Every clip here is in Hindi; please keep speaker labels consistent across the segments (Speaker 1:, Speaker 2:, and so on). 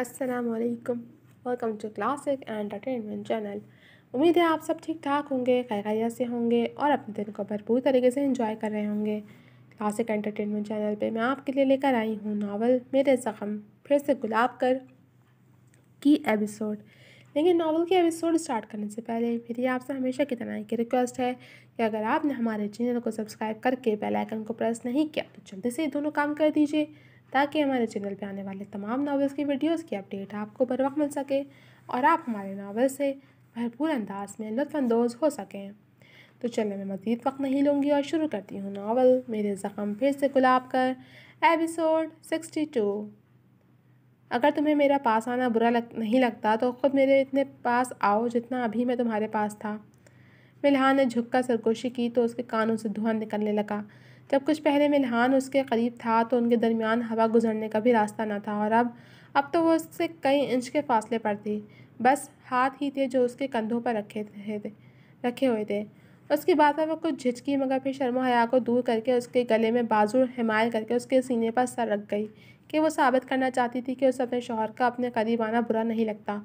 Speaker 1: असलकम welcome to classic entertainment channel उम्मीद है आप सब ठीक ठाक होंगे खैरिया से होंगे और अपने दिन को भरपूर तरीके से इंजॉय कर रहे होंगे क्लासिक एंटरटेनमेंट चैनल पे मैं आपके लिए लेकर आई हूँ नावल मेरे ज़ख्म फिर से गुलाब कर की एपिसोड लेकिन नावल की एपिसोड स्टार्ट करने से पहले मेरी आपसे हमेशा की तरह की रिक्वेस्ट है कि अगर आपने हमारे चैनल को सब्सक्राइब करके बेल आइकन को प्रेस नहीं किया तो जल्दी से दोनों काम कर दीजिए ताकि हमारे चैनल पर आने वाले तमाम नावल्स की वीडियोज़ की अपडेट आपको बर वक्त मिल सके और आप हमारे नावल से भरपूर अंदाज में लुफानंदोज़ हो सकें तो चलो मैं मज़ीद वक्त नहीं लूँगी और शुरू करती हूँ नावल मेरे ज़ख़म फिर से गुलाब कर एपिसोड सिक्सटी टू अगर तुम्हें मेरा पास आना बुरा लग नहीं लगता तो ख़ुद मेरे इतने पास आओ जितना अभी मैं तुम्हारे पास था मिलहान ने झुककर सरगोशी की तो उसके कानों से धुआं निकलने लगा जब कुछ पहले मिलहान उसके करीब था तो उनके दरमियान हवा गुजरने का भी रास्ता ना था और अब अब तो वो उससे कई इंच के फासले पर थी बस हाथ ही थे जो उसके कंधों पर रखे थे रखे हुए थे उसकी बात पर वो कुछ झिझकी मगर फिर शर्मा हया को दूर करके उसके गले में बाजू हमायल करके उसके सीने पर सर रख गई कि वो साबित करना चाहती थी कि उसे अपने शोहर का अपने करीब आना बुरा नहीं लगता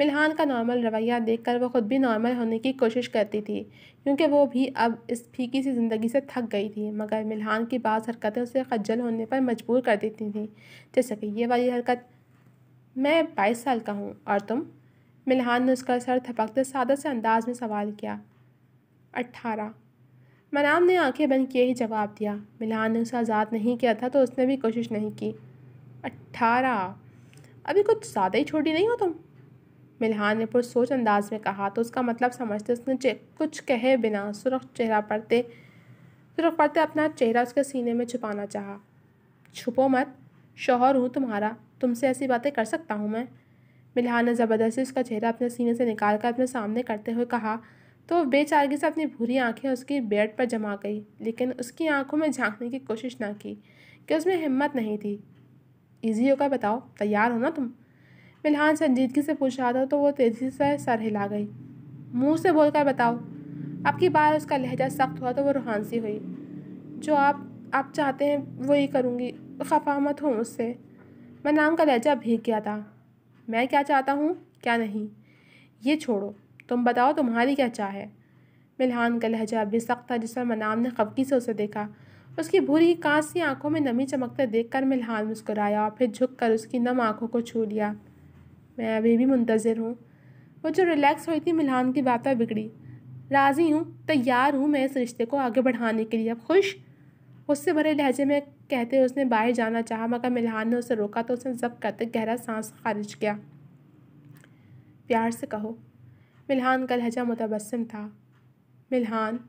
Speaker 1: मिलहान का नॉर्मल रवैया देखकर वह खुद भी नॉर्मल होने की कोशिश करती थी क्योंकि वो भी अब इस फीकी सी ज़िंदगी से थक गई थी मगर मिलहान की बाज़ हरकतें उसे खज्जल होने पर मजबूर कर देती थी जैसे कि ये वाली हरकत मैं बाईस साल का हूँ और तुम मिलहान ने उसका सर थपकते सादा से अंदाज में सवाल किया अट्ठारह मनाम ने आंखें बंद किए ही जवाब दिया मिलहान ने उसे आज़ाद नहीं किया था तो उसने भी कोशिश नहीं की अट्ठारह अभी कुछ ज़्यादा ही छोटी नहीं हो तुम मिलहान ने पुरसोच अंदाज में कहा तो उसका मतलब समझते उसने कुछ कहे बिना सुरख चेहरा पड़ते सुरख पड़ते अपना चेहरा उसके सीने में छुपाना चाहा छुपो मत शोहर हूँ तुम्हारा तुमसे ऐसी बातें कर सकता हूँ मैं मिल्हान ने ज़बरदस्ती उसका चेहरा अपने सीने से निकाल कर अपने सामने करते हुए कहा तो बेचारगी से अपनी भूरी आंखें उसकी बेड पर जमा गई लेकिन उसकी आंखों में झांकने की कोशिश ना की कि उसमें हिम्मत नहीं थी ईजी होगा बताओ तैयार हो ना तुम मिलहान संजीदगी से पूछ रहा था तो वो तेज़ी से सर हिला गई मुंह से बोलकर बताओ अब की बार उसका लहजा सख्त हुआ तो वो रूहान सी हुई जो आप आप चाहते हैं वही करूँगी खफा मत हूँ उससे मैं नाम का लहजा भीग गया था मैं क्या चाहता हूँ क्या नहीं ये छोड़ो तुम बताओ तुम्हारी क्या चाह है मिलहान का लहजा अभी सख्त था जिस पर मनाम ने खबकी से उसे देखा उसकी भूरी कांसी आंखों में नमी चमकते देखकर मिलहान मुस्कुराया और फिर झुककर उसकी नम आंखों को छू लिया मैं अभी भी मुंतज़र हूँ वो जो रिलैक्स हुई थी मिलहान की बातें बिगड़ी राज़ी हूँ तैयार हूँ मैं इस रिश्ते को आगे बढ़ाने के लिए अब खुश उससे भरे लहजे में कहते हुए उसने बाहर जाना चाहा मगर मिलहान ने उसे रोका तो उसने जब करते गहरा सांस खारिज किया प्यार से कहो मिलहान का लहजा मुतबसम था मिलहान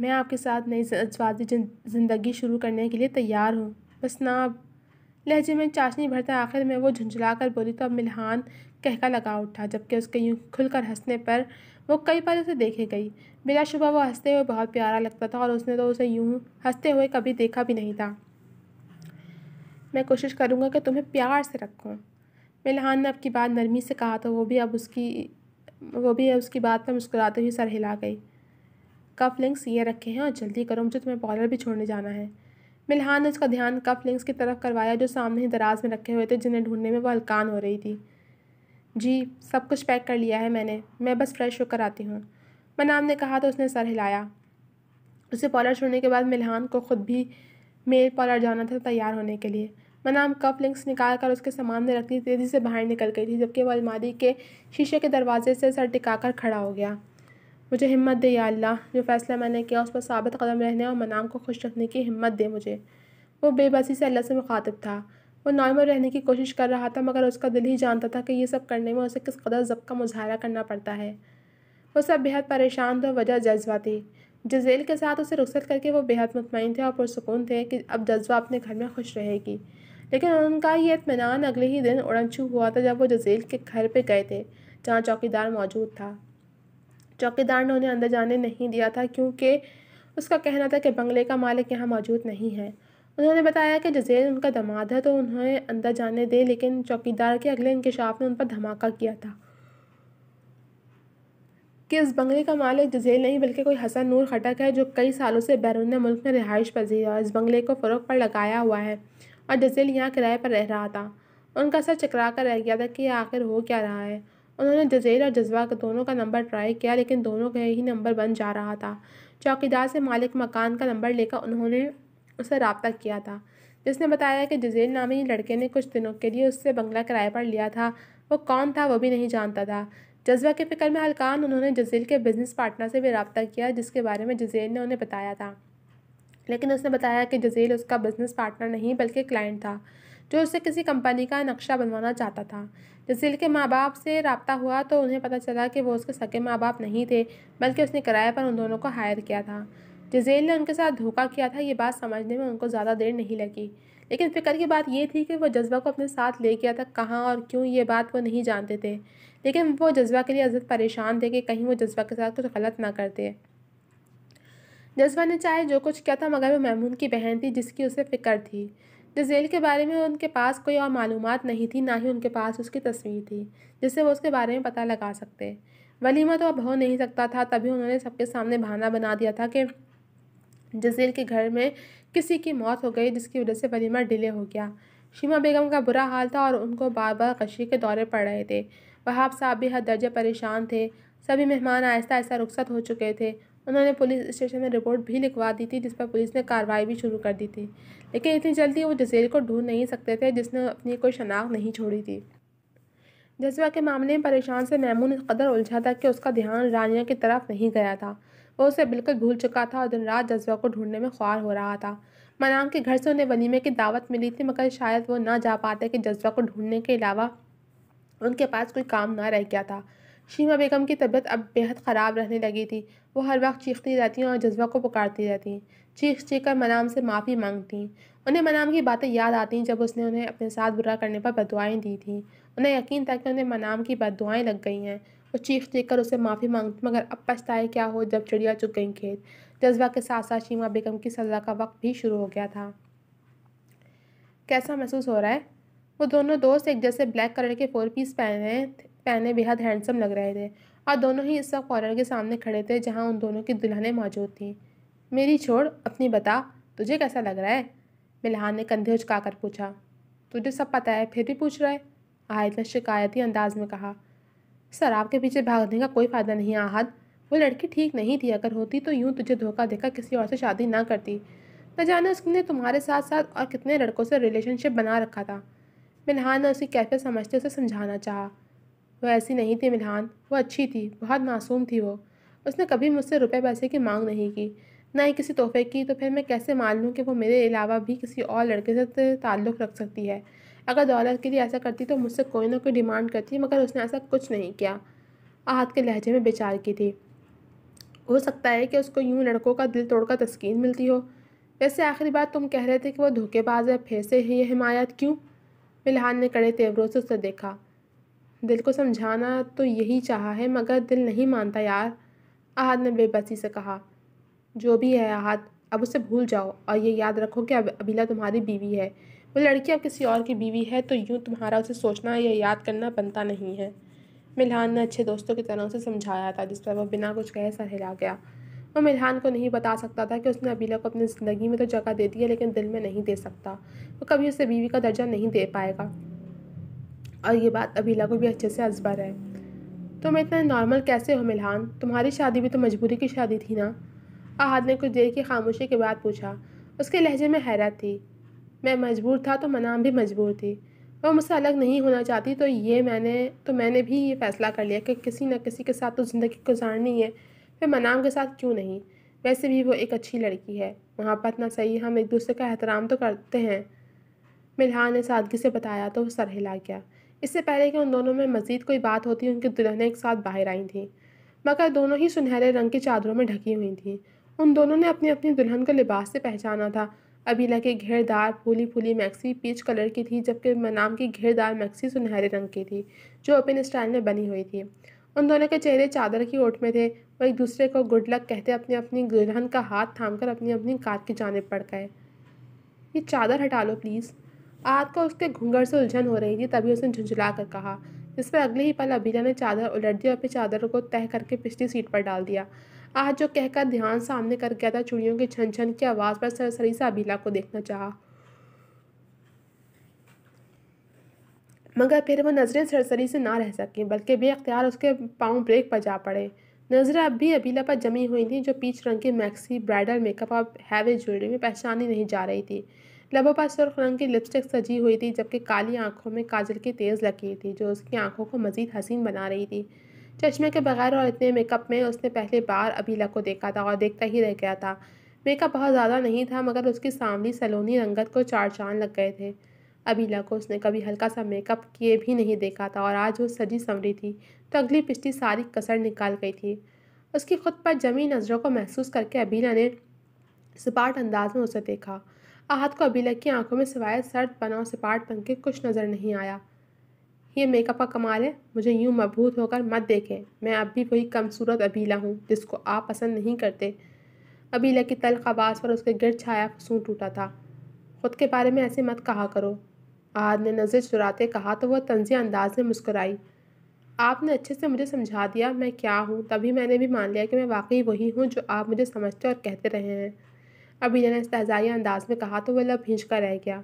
Speaker 1: मैं आपके साथ नई जज्बाती ज़िंदगी शुरू करने के लिए तैयार हूँ बस ना अब लहजे में चाशनी भरता आखिर में वो झुंझुला कर बोली तो अब मिलहान कहका लगा उठा जबकि उसके खुल खुलकर हंसने पर वो कई बार उसे देखे गई बिलाशुबा वो हंसते हुए बहुत प्यारा लगता था और उसने तो उसे यूँ हंसते हुए कभी देखा भी नहीं था मैं कोशिश करूँगा कि तुम्हें प्यार से रखूँ मिलहान ने अब की बात नरमी से कहा तो वो भी अब उसकी वो भी उसकी बात पर मुस्कुराते हुए सर हिला गई कप लिंक्स ये रखे हैं और जल्दी करो मुझे तुम्हें बॉलर भी छोड़ने जाना है मिलहान ने उसका ध्यान कफ लिंग्स की तरफ करवाया जो सामने ही दराज में रखे हुए थे जिन्हें ढूंढने में वह हल्कान हो रही थी जी सब कुछ पैक कर लिया है मैंने मैं बस फ्रेश होकर आती हूँ मनाम ने कहा तो उसने सर हिलाया उसे पॉलर छोड़ने के बाद मिलहान को खुद भी मेल पॉलर जाना था तैयार होने के लिए मनाम कप लिंक्स निकाल कर उसके सामान में रखती तेज़ी से बाहर निकल गई थी जबकि वह अलमारी के शीशे के दरवाजे से सर टिकाकर खड़ा हो गया मुझे हिम्मत दे या अल्लाह जो फ़ैसला मैंने किया उस पर साबित कदम रहने और मनाम को खुश रखने की हिम्मत दे मुझे वो बेबसी से अल्लाह से मुखातिब था वो नॉर्मल रहने की कोशिश कर रहा था मगर उसका दिल ही जानता था कि ये सब करने में उसे किस कदर जब का मुजाहरा करना पड़ता है वो सब बेहद परेशान था वजह जज्बा थी जजेल के साथ उसे रुखसत करके वो बेहद मुतमिन थे और पुरसकून थे कि अब जज्बा अपने घर में खुश रहेगी लेकिन उनका ये इतमान अगले ही दिन उड़नछू हुआ था जब वो जजेल के घर पर गए थे जहाँ चौकीदार मौजूद था चौकीदार ने उन्हें अंदर जाने नहीं दिया था क्योंकि उसका कहना था कि बंगले का मालिक यहाँ मौजूद नहीं है उन्होंने बताया कि जजेल उनका दमाद है तो उन्हें अंदर जाने दे लेकिन चौकीदार के अगले इंकशाफ ने उन पर धमाका किया था कि इस बंगले का मालिक जजेल नहीं बल्कि कोई हसन नूर खटक है जो कई सालों से बैरून मुल्क में रिहाइश पजीर और इस बंगले को फ़रोग पर लगाया हुआ है और जजेल यहाँ किराए पर रह रहा था उनका सर चकरा कर रह गया था कि आखिर हो क्या रहा है उन्होंने जजेर और जज्बा दोनों का नंबर ट्राई किया लेकिन दोनों का ही नंबर बन जा रहा था चौकीदार से मालिक मकान का नंबर लेकर उन्होंने उससे रबता किया था जिसने बताया कि जजेर नामी लड़के ने कुछ दिनों के लिए उससे बंगला किराए पर लिया था वो कौन था वो भी नहीं जानता था जज्बा के फिक्र में हलकान उन्होंने जजेर के बिजनेस पार्टनर से भी रबता किया जिसके बारे में जजेर ने उन्हें बताया था लेकिन उसने बताया कि जजेर उसका बिजनेस पार्टनर नहीं बल्कि क्लाइंट था जो उसे किसी कंपनी का नक्शा बनवाना चाहता था जसील के माँ बाप से रबता हुआ तो उन्हें पता चला कि वो उसके सके माँ बाप नहीं थे बल्कि उसने किराए पर उन दोनों को हायर किया था जजेल ने उनके साथ धोखा किया था ये बात समझने में उनको ज़्यादा देर नहीं लगी लेकिन फिक्र की बात ये थी कि वो जज्बा को अपने साथ ले गया था कहाँ और क्यों ये बात वो नहीं जानते थे लेकिन वो जज्बा के लिए अजत परेशान थे कि कहीं वो जज्बा के साथ कुछ गलत ना करते जज्बा ने चाहे जो कुछ किया था मगर वो मैमून की बहन थी जिसकी उसे फिक्र थी जजेल के बारे में उनके पास कोई और मालूम नहीं थी ना ही उनके पास उसकी तस्वीर थी जिससे वो उसके बारे में पता लगा सकते वलीमा तो अब हो नहीं सकता था तभी उन्होंने सबके सामने बहाना बना दिया था कि जजेल के घर में किसी की मौत हो गई जिसकी वजह से वलीमा डिले हो गया शीमा बेगम का बुरा हाल था और उनको बार बार कशी के दौरे पड़ रहे थे वहाब साहब भी हर दर्जे परेशान थे सभी मेहमान आहिस्ता आहिस्ता रुखसत हो चुके थे उन्होंने पुलिस स्टेशन में रिपोर्ट भी लिखवा दी थी जिस पर पुलिस ने कार्रवाई भी शुरू कर दी थी लेकिन इतनी जल्दी वो जजेल को ढूंढ नहीं सकते थे जिसने अपनी कोई शनाख्त नहीं छोड़ी थी जज्बा के मामले में परेशान से मैमून इस कदर उलझा था कि उसका ध्यान रानिया की तरफ नहीं गया था वो उसे बिल्कुल भूल चुका था और दिन रात जज्बा को ढूंढने में ख्वार हो रहा था मनाम के घर से उन्हें वलीमे की दावत मिली थी मगर शायद वो ना जा पाते कि जज्बा को ढूंढने के अलावा उनके पास कोई काम ना रह गया था शीमा बेगम की तबीयत अब बेहद ख़राब रहने लगी थी वो हर वक्त चीखती रहती और जज्बा को पुकारती रहती चीख चीख कर मनाम से माफ़ी मांगती उन्हें मनाम की बातें याद आती जब उसने उन्हें अपने साथ बुरा करने पर बदुआएँ दी थी उन्हें यकीन था कि उन्हें मनाम की बदुआएँ लग गई हैं वो चीख चीख कर उसे माफ़ी मांगती मगर अब पछताए क्या हो जब चिड़िया चुक गई खेत जज्बा के साथ साथ शीमा बेगम की सज़ा का वक्त भी शुरू हो गया था कैसा महसूस हो रहा है वो दोनों दोस्त एक जैसे ब्लैक कलर के फोर पीस पहन रहे पहने बेहद हैंडसम लग रहे थे और दोनों ही इस वक्त कॉर्नर के सामने खड़े थे जहाँ उन दोनों की दुल्हनें मौजूद थीं मेरी छोड़ अपनी बता तुझे कैसा लग रहा है मिलहान ने कंधे उचका कर पूछा तुझे सब पता है फिर भी पूछ रहा है आहद ने शिकायती अंदाज में कहा सर आपके पीछे भागने का कोई फ़ायदा नहीं आहद वो लड़की ठीक नहीं थी अगर होती तो यूँ तुझे धोखा देकर किसी और से शादी ना करती न जाने उसने तुम्हारे साथ साथ और कितने लड़कों से रिलेशनशिप बना रखा था मिलहान ने उसकी कैफियत समझते उसे समझाना चाहा वह ऐसी नहीं थी मिलहान वह अच्छी थी बहुत मासूम थी वो उसने कभी मुझसे रुपए पैसे की मांग नहीं की ना ही किसी तोहफे की तो फिर मैं कैसे मान लूँ कि वो मेरे अलावा भी किसी और लड़के से ताल्लुक़ रख सकती है अगर दौलत के लिए ऐसा करती तो मुझसे कोई ना कोई डिमांड करती मगर उसने ऐसा कुछ नहीं किया आहत के लहजे में बेचार की थी हो सकता है कि उसको यूँ लड़कों का दिल तोड़कर तस्कीन मिलती हो वैसे आखिरी बात तुम कह रहे थे कि वो धोखेबाज है फिर से ही हिमायत क्यों मिलहान ने कड़े तेवरों से उसे देखा दिल को समझाना तो यही चाहा है मगर दिल नहीं मानता यार आहद ने बेबसी से कहा जो भी है आहद अब उसे भूल जाओ और ये याद रखो कि अब अबीला तुम्हारी बीवी है वो लड़की अब किसी और की बीवी है तो यूँ तुम्हारा उसे सोचना या याद करना बनता नहीं है मिलहान ने अच्छे दोस्तों की तरह उसे समझाया था जिस पर वह बिना कुछ कहे सर हिला गया वो मिलहान को नहीं बता सकता था कि उसने अबीला को अपनी ज़िंदगी में तो जगह दे दी है लेकिन दिल में नहीं दे सकता वो कभी उसे बीवी का दर्जा नहीं दे पाएगा और ये बात अबीला को भी अच्छे से अजबर है तुम तो इतना नॉर्मल कैसे हो मिलहान तुम्हारी शादी भी तो मजबूरी की शादी थी ना आहद ने कुछ देर की खामोशी के बाद पूछा उसके लहजे में हैरत थी मैं मजबूर था तो मनाम भी मजबूर थी वह मुझसे अलग नहीं होना चाहती तो ये मैंने तो मैंने भी ये फ़ैसला कर लिया कि किसी न किसी के साथ तो ज़िंदगी गुजारनी है फिर मनाम के साथ क्यों नहीं वैसे भी वो एक अच्छी लड़की है मोहब्बत ना सही हम एक दूसरे का एहतराम तो करते हैं मिलहान ने सादगी से बताया तो वह सर हिला गया इससे पहले कि उन दोनों में मज़ीद कोई बात होती उनकी दुल्हनें एक साथ बाहर आई थीं मगर दोनों ही सुनहरे रंग की चादरों में ढकी हुई थीं उन दोनों ने अपनी अपनी दुल्हन को लिबास से पहचाना था अबीला की घेरदार फूली फूली मैक्सी पीच कलर की थी जबकि मनाम की घेरदार मैक्सी सुनहरे रंग की थी जो ओपन स्टाइल में बनी हुई थी उन दोनों के चेहरे चादर की ओट में थे वो एक दूसरे को गुड लक कहते अपने अपनी दुल्हन का हाथ थाम कर अपनी अपनी कार की जानब पड़ गए ये चादर हटा लो प्लीज़ आज का उसके घूंघर से उलझन हो रही थी तभी उसने झुंझुला कर कहा जिस पर अगले ही पल अबीरा ने चादर उलट दी और फिर चादर को तह करके पिछली सीट पर डाल दिया आज जो कहकर ध्यान सामने कर गया था चूड़ियों की छन छन की आवाज़ पर सरसरी से अबीला को देखना चाहा मगर फिर वह नज़रें सरसरी से ना रह सकें बल्कि बेख्तियार उसके पाँव ब्रेक पर जा पड़े नज़रें अब भी अबीला पर जमी हुई थी जो पीच रंग की मैक्सी ब्राइडल मेकअप और हैवी ज्वेलरी में पहचानी नहीं जा रही थी लबों पर सुर्ख रंग की लिपस्टिक सजी हुई थी जबकि काली आंखों में काजल की तेज़ लकीर थी जो उसकी आंखों को मज़ीद हसीन बना रही थी चश्मे के बगैर और इतने मेकअप में उसने पहले बार अबीला को देखा था और देखता ही रह गया था मेकअप बहुत ज़्यादा नहीं था मगर उसकी सामने सलोनी रंगत को चार चांद लग गए थे अबीला को उसने कभी हल्का सा मेकअप किए भी नहीं देखा था और आज वो सजी संवरी थी तो अगली पिछली सारी कसर निकाल गई थी उसकी खुद पर जमी नज़रों को महसूस करके अबीला ने सपाट अंदाज में उसे देखा आहत को अबीलक की आंखों में सिवाय सर्द बनाव सिपाट बन के कुछ नज़र नहीं आया ये मेकअप का कमाल है मुझे यूँ मबूत होकर मत देखें मैं अब भी वही कमसूरत अबीला हूँ जिसको आप पसंद नहीं करते अबीला की तलख आवाज़ पर उसके गिर छाया फसूँ टूटा था खुद के बारे में ऐसे मत कहा करो आहद ने नज़र चुराते कहा तो वह तंजिया अंदाज में मुस्कुराई आपने अच्छे से मुझे समझा दिया मैं क्या हूँ तभी मैंने भी मान लिया कि मैं वाकई वही हूँ जो आप मुझे समझते और कहते रहे हैं अबीरा ने तजाई अंदाज में कहा तो वह लब हिंच कर रह गया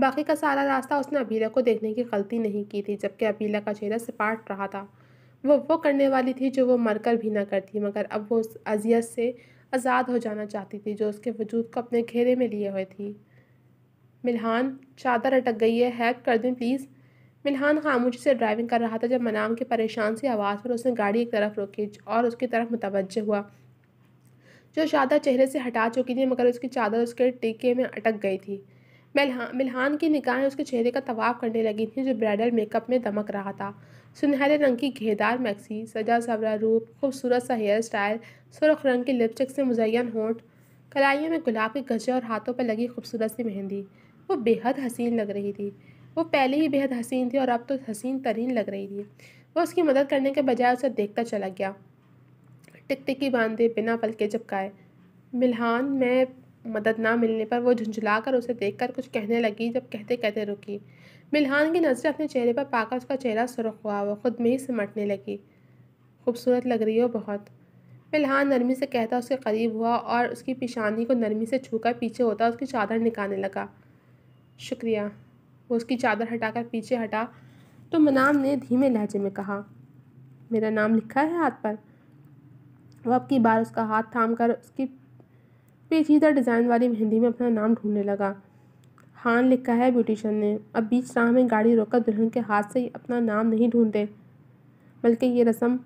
Speaker 1: बाकी का सारा रास्ता उसने अबीरा को देखने की गलती नहीं की थी जबकि अबीरा का चेहरा सिपाट रहा था वो वो करने वाली थी जो वो मरकर भी ना करती मगर अब वो उस अजियत से आज़ाद हो जाना चाहती थी जो उसके वजूद को अपने घेरे में लिए हुए थी मिलहान चादर अटक गई है हेल्प कर दें प्लीज़ मिलहान खामोशी से ड्राइविंग कर रहा था जब मनाम की परेशान सी आवाज़ पर उसने गाड़ी एक तरफ रोकी और उसकी तरफ मुतवजह हुआ जो शादा चेहरे से हटा चुकी थी मगर उसकी चादर उसके टीके में अटक गई थी मिलहान मिलहान की निगाहें उसके चेहरे का तवाफ करने लगी थी जो ब्राइडल मेकअप में दमक रहा था सुनहरे रंग की घेदार मैक्सी सजा सबरा रूप खूबसूरत सा हेयर स्टाइल सुरख रंग की लिपस्टिक से मुजैन होंठ कलाइयों में गुलाब के गजे और हाथों पर लगी खूबसूरत सी मेहंदी वो बेहद हसीन लग रही थी वो पहले ही बेहद हसीन थी और अब तो हसीन तरीन लग रही थी वो उसकी मदद करने के बजाय उसे देखता चला गया टिकटिकी बांधे बिना पलके झपकाए मिलहान में मदद ना मिलने पर वो झुंझुलाकर उसे देखकर कुछ कहने लगी जब कहते कहते रुकी मिलहान की नज़रें अपने चेहरे पर पाकर उसका चेहरा सुरख हुआ वो खुद में ही सिमटने लगी खूबसूरत लग रही हो बहुत मिलहान नरमी से कहता उसके करीब हुआ और उसकी पेशानी को नरमी से छूकर पीछे होता उसकी चादर निकालने लगा शुक्रिया वो उसकी चादर हटाकर पीछे हटा तो मनाम ने धीमे लहजे में कहा मेरा नाम लिखा है हाथ पर वह की बार उसका हाथ थाम कर उसकी पेचीदा डिज़ाइन वाली मेहंदी में अपना नाम ढूंढने लगा हान लिखा है ब्यूटिशन ने अब बीच राह में गाड़ी रोककर दुल्हन के हाथ से ही अपना नाम नहीं ढूंढते बल्कि ये रस्म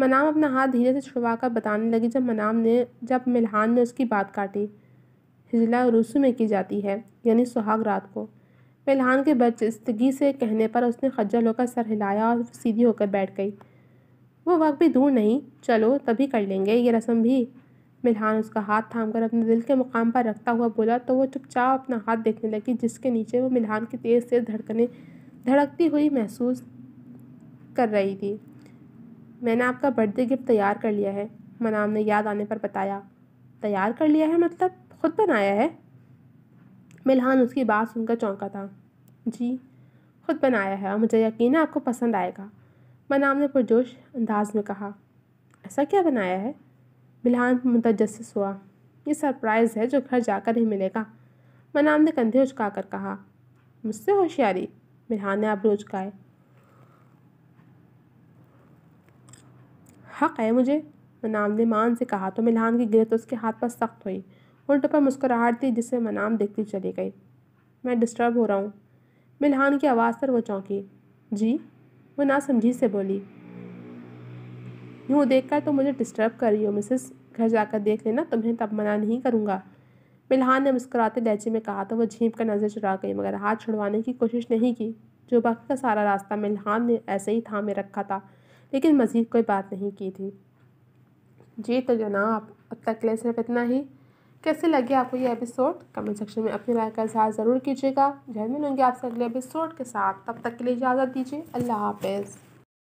Speaker 1: मनाम अपना हाथ धीरे से छुड़वा कर बताने लगी जब मनाम ने जब मिलहान ने उसकी बात काटी हिजला रूसू में की जाती है यानी सुहाग रात को मिलहान के बचस्तगी से कहने पर उसने खज्जल होकर सर हिलाया और सीधी होकर बैठ गई वो वक्त भी दूर नहीं चलो तभी कर लेंगे ये रस्म भी मिलहान उसका हाथ थाम कर अपने दिल के मुकाम पर रखता हुआ बोला तो वो चुपचाप अपना हाथ देखने लगी जिसके नीचे वो मिलहान की तेज़ तेज़ धड़कने धड़कती हुई महसूस कर रही थी मैंने आपका बर्थडे गिफ्ट तैयार कर लिया है मनाम ने याद आने पर बताया तैयार कर लिया है मतलब खुद बनाया है मिलहान उसकी बात सुनकर चौंका था जी खुद बनाया है और मुझे यकीन है आपको पसंद आएगा मनाम ने पुरजोश अंदाज में कहा ऐसा क्या बनाया है बिलहान मुतजस हुआ ये सरप्राइज़ है जो घर जाकर ही मिलेगा मनाम ने कंधे उचकाकर कहा मुझसे होशियारी बिलहान ने आप रोज उचकाए हक है मुझे मनाम ने मान से कहा तो मिलहान की गिरत उसके हाथ पर सख्त हुई उल्ट पर मुस्कुराहट थी जिससे मनाम देखती चली गई मैं डिस्टर्ब हो रहा हूँ मिलहान की आवाज़ पर वो चौंकी जी वो नासमझी से बोली यूँ देख कर तो मुझे डिस्टर्ब कर रही हो मिसेस घर जाकर देख लेना तुम्हें तब मना नहीं करूँगा मिलहान ने मुस्कुराते लहजे में कहा तो वह झीप का नज़र चुरा गई मगर हाथ छुड़वाने की कोशिश नहीं की जो बाकी का सारा रास्ता मिलहान ने ऐसे ही थामे रखा था लेकिन मज़ीद कोई बात नहीं की थी जी तो जनाब अब तक ले सिर्फ इतना ही कैसे लगे आपको ये एपिसोड कमेंट सेक्शन में अपनी राय का इजहार ज़रूर कीजिएगा जय मिलूंगी आपसे अगले एपिसोड के साथ तब तक के लिए इजाज़त दीजिए अल्लाह हाफिज़